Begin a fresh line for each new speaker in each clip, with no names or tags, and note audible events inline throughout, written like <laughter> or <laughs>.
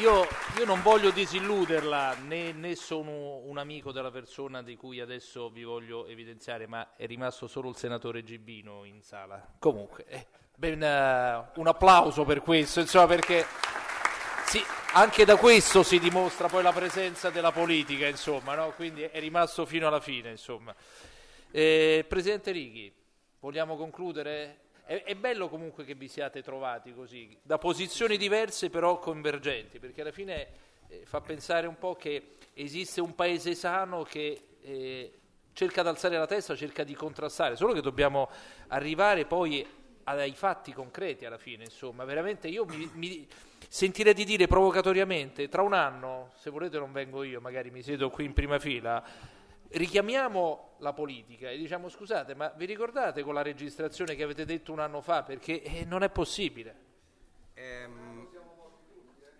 Io, io, non voglio disilluderla, né, né sono un amico della persona di cui adesso vi voglio evidenziare, ma è rimasto solo il senatore Gibbino in sala. Comunque, eh, ben, uh, un applauso per questo, insomma, perché sì, anche da questo si dimostra poi la presenza della politica, insomma, no? quindi è rimasto fino alla fine. Eh, Presidente Righi, vogliamo concludere? È, è, bello comunque che vi siate trovati così, da posizioni diverse però convergenti, perché alla fine eh, fa pensare un po' che esiste un paese sano che eh, cerca di alzare la testa, cerca di contrastare, solo che dobbiamo arrivare poi ai fatti concreti alla fine, insomma, veramente io mi, mi sentirei di dire provocatoriamente, tra un anno, se volete non vengo io, magari mi siedo qui in prima fila, richiamiamo la politica e diciamo scusate, ma vi ricordate con la registrazione che avete detto un anno fa? Perché eh, non è possibile. Ehm...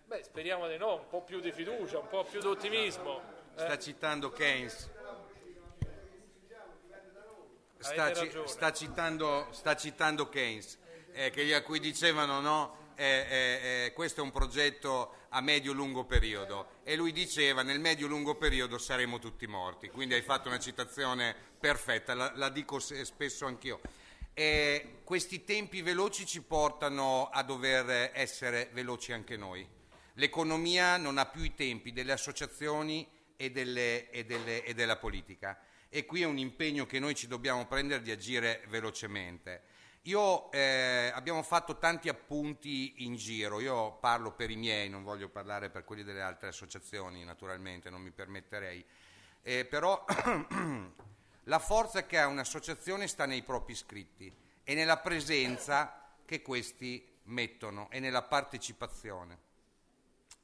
Beh, speriamo di no, un po' più di fiducia, un po' più di ottimismo. Eh. Sta eh. citando Keynes.
Sta, ci, sta, citando, sta citando Keynes, eh, a cui dicevano no, eh, eh, questo è un progetto a medio-lungo periodo e lui diceva nel medio-lungo periodo saremo tutti morti, quindi hai fatto una citazione perfetta, la, la dico spesso anch'io. E questi tempi veloci ci portano a dover essere veloci anche noi. L'economia non ha più i tempi delle associazioni e, delle, e, delle, e della politica e qui è un impegno che noi ci dobbiamo prendere di agire velocemente. Io eh, abbiamo fatto tanti appunti in giro, io parlo per i miei, non voglio parlare per quelli delle altre associazioni, naturalmente, non mi permetterei. Eh, però <clears throat> la forza che ha un'associazione sta nei propri iscritti e nella presenza che questi mettono e nella partecipazione.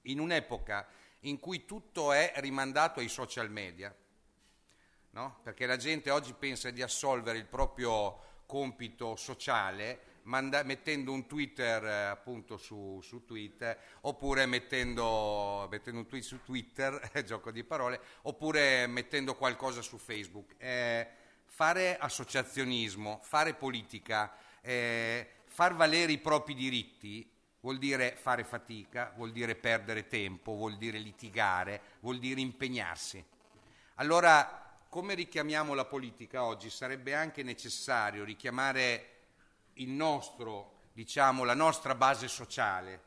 In un'epoca in cui tutto è rimandato ai social media, no? perché la gente oggi pensa di assolvere il proprio compito sociale manda- mettendo un Twitter eh, appunto su, su Twitter oppure mettendo, mettendo, un tweet su Twitter, <laughs> gioco di parole, oppure mettendo qualcosa su Facebook. Eh, fare associazionismo, fare politica, eh, far valere i propri diritti vuol dire fare fatica, vuol dire perdere tempo, vuol dire litigare, vuol dire impegnarsi. Allora come richiamiamo la politica oggi, sarebbe anche necessario richiamare nostro, diciamo, la nostra base sociale.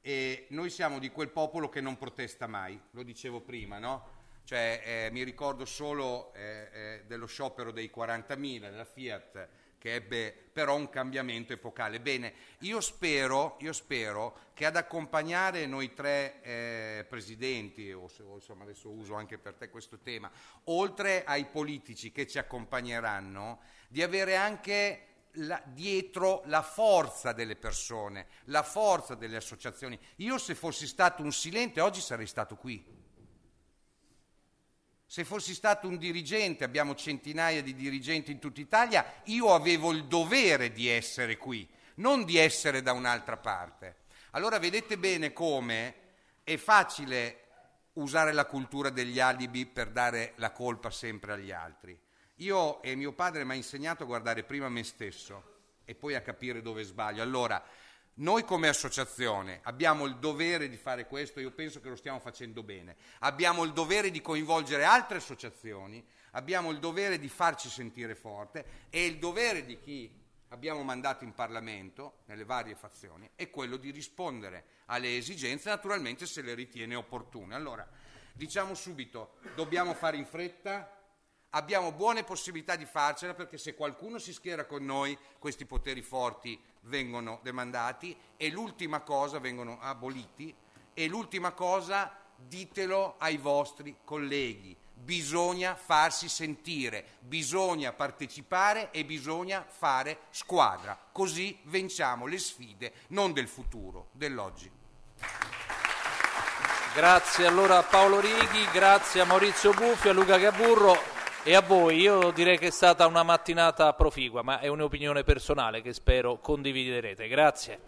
E noi siamo di quel popolo che non protesta mai, lo dicevo prima, no? Cioè, eh, mi ricordo solo eh, eh, dello sciopero dei 40.000, della Fiat, che ebbe però un cambiamento epocale. Bene, io spero, io spero che ad accompagnare noi tre eh, presidenti, o, o insomma adesso uso anche per te questo tema, oltre ai politici che ci accompagneranno, di avere anche la, dietro la forza delle persone, la forza delle associazioni. Io se fossi stato un silente oggi sarei stato qui se fossi stato un dirigente, abbiamo centinaia di dirigenti in tutta Italia, io avevo il dovere di essere qui, non di essere da un'altra parte. Allora vedete bene come è facile usare la cultura degli alibi per dare la colpa sempre agli altri. Io e mio padre mi ha insegnato a guardare prima me stesso e poi a capire dove sbaglio. Allora, noi come associazione abbiamo il dovere di fare questo, io penso che lo stiamo facendo bene, abbiamo il dovere di coinvolgere altre associazioni, abbiamo il dovere di farci sentire forte e il dovere di chi abbiamo mandato in Parlamento, nelle varie fazioni, è quello di rispondere alle esigenze, naturalmente se le ritiene opportune. Allora, diciamo subito, dobbiamo fare in fretta, abbiamo buone possibilità di farcela perché se qualcuno si schiera con noi questi poteri forti vengono demandati e l'ultima cosa vengono aboliti e l'ultima cosa ditelo ai vostri colleghi bisogna farsi sentire bisogna partecipare e bisogna fare squadra così vinciamo le sfide non del futuro dell'oggi
Grazie allora a Paolo Righi, grazie a Maurizio Buffi, a Luca Gaburro. E a voi, io direi che è stata una mattinata proficua, ma è un'opinione personale che spero condividerete. Grazie.